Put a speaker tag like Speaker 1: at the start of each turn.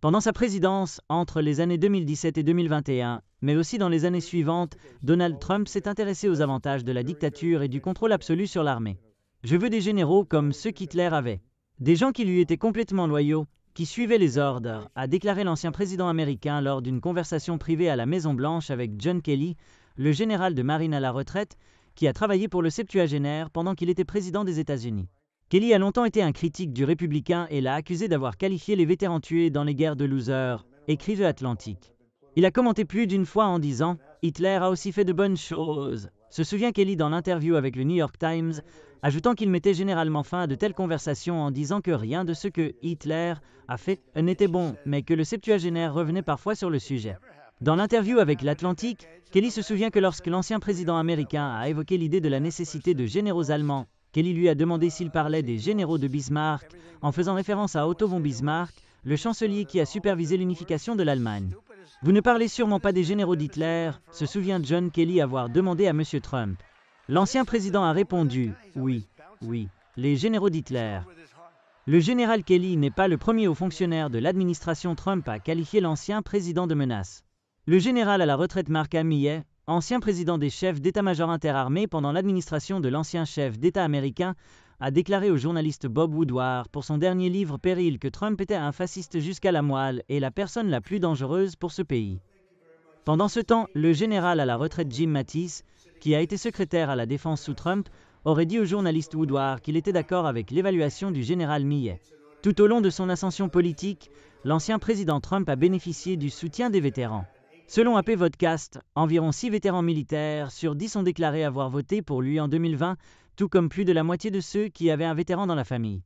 Speaker 1: Pendant sa présidence, entre les années 2017 et 2021, mais aussi dans les années suivantes, Donald Trump s'est intéressé aux avantages de la dictature et du contrôle absolu sur l'armée. Je veux des généraux comme ceux qu'Hitler avait, des gens qui lui étaient complètement loyaux, qui suivaient les ordres, a déclaré l'ancien président américain lors d'une conversation privée à la Maison-Blanche avec John Kelly, le général de marine à la retraite, qui a travaillé pour le septuagénaire pendant qu'il était président des États-Unis. Kelly a longtemps été un critique du républicain et l'a accusé d'avoir qualifié les vétérans tués dans les guerres de losers, écrit The Atlantic. Il a commenté plus d'une fois en disant Hitler a aussi fait de bonnes choses. Se souvient Kelly dans l'interview avec le New York Times, ajoutant qu'il mettait généralement fin à de telles conversations en disant que rien de ce que Hitler a fait n'était bon, mais que le septuagénaire revenait parfois sur le sujet. Dans l'interview avec l'Atlantique, Kelly se souvient que lorsque l'ancien président américain a évoqué l'idée de la nécessité de généraux allemands Kelly lui a demandé s'il parlait des généraux de Bismarck, en faisant référence à Otto von Bismarck, le chancelier qui a supervisé l'unification de l'Allemagne. Vous ne parlez sûrement pas des généraux d'Hitler, se souvient John Kelly avoir demandé à M. Trump. L'ancien président a répondu Oui, oui, les généraux d'Hitler. Le général Kelly n'est pas le premier haut fonctionnaire de l'administration Trump à qualifier l'ancien président de menace. Le général à la retraite Mark Millet, ancien président des chefs d'état-major interarmé pendant l'administration de l'ancien chef d'État américain, a déclaré au journaliste Bob Woodward pour son dernier livre Péril que Trump était un fasciste jusqu'à la moelle et la personne la plus dangereuse pour ce pays. Pendant ce temps, le général à la retraite Jim Mattis, qui a été secrétaire à la défense sous Trump, aurait dit au journaliste Woodward qu'il était d'accord avec l'évaluation du général Millet. Tout au long de son ascension politique, l'ancien président Trump a bénéficié du soutien des vétérans. Selon AP Vodcast, environ 6 vétérans militaires sur 10 ont déclaré avoir voté pour lui en 2020, tout comme plus de la moitié de ceux qui avaient un vétéran dans la famille.